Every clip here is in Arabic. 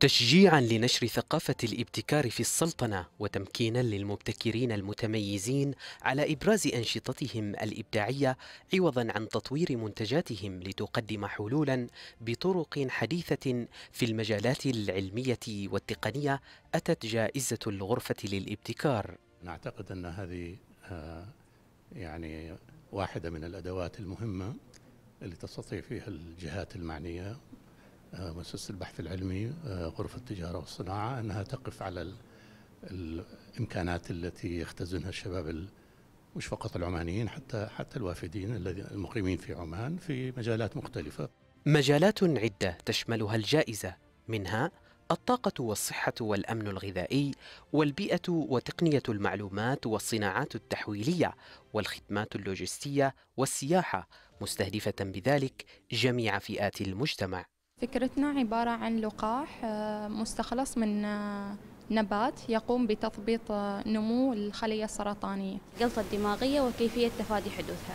تشجيعا لنشر ثقافة الابتكار في السلطنة وتمكينا للمبتكرين المتميزين على إبراز أنشطتهم الإبداعية عوضا عن تطوير منتجاتهم لتقدم حلولا بطرق حديثة في المجالات العلمية والتقنية أتت جائزة الغرفة للابتكار نعتقد أن هذه آه، يعني واحدة من الأدوات المهمة اللي تستطيع فيها الجهات المعنية آه، مؤسسة البحث العلمي آه، غرفة التجارة والصناعة أنها تقف على الإمكانات التي يختزنها الشباب مش فقط العمانيين حتى حتى الوافدين الذين المقيمين في عمان في مجالات مختلفة مجالات عدة تشملها الجائزة منها الطاقة والصحة والأمن الغذائي والبيئة وتقنية المعلومات والصناعات التحويلية والخدمات اللوجستية والسياحة مستهدفة بذلك جميع فئات المجتمع فكرتنا عبارة عن لقاح آه، مستخلص من آه، نبات يقوم بتثبيط آه، نمو الخلية السرطانية الجلطة الدماغية وكيفية تفادي حدوثها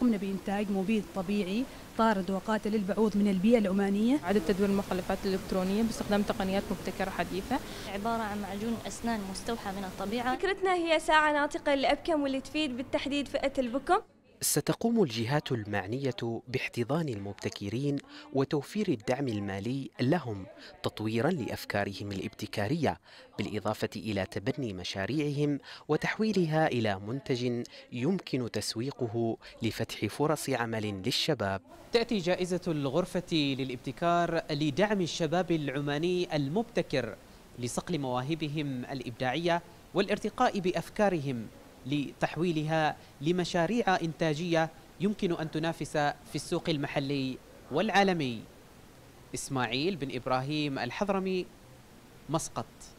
قمنا بإنتاج مبيد طبيعي طارد وقاتل البعوض من البيئة العمانية عدد تدوير المخلفات الإلكترونية باستخدام تقنيات مبتكرة حديثة عبارة عن معجون أسنان مستوحى من الطبيعة فكرتنا هي ساعة ناطقة للأبكم واللي تفيد بالتحديد فئة البكم ستقوم الجهات المعنية باحتضان المبتكرين وتوفير الدعم المالي لهم تطويرا لأفكارهم الابتكارية بالإضافة إلى تبني مشاريعهم وتحويلها إلى منتج يمكن تسويقه لفتح فرص عمل للشباب تأتي جائزة الغرفة للابتكار لدعم الشباب العماني المبتكر لصقل مواهبهم الإبداعية والارتقاء بأفكارهم لتحويلها لمشاريع إنتاجية يمكن أن تنافس في السوق المحلي والعالمي إسماعيل بن إبراهيم الحضرمي مسقط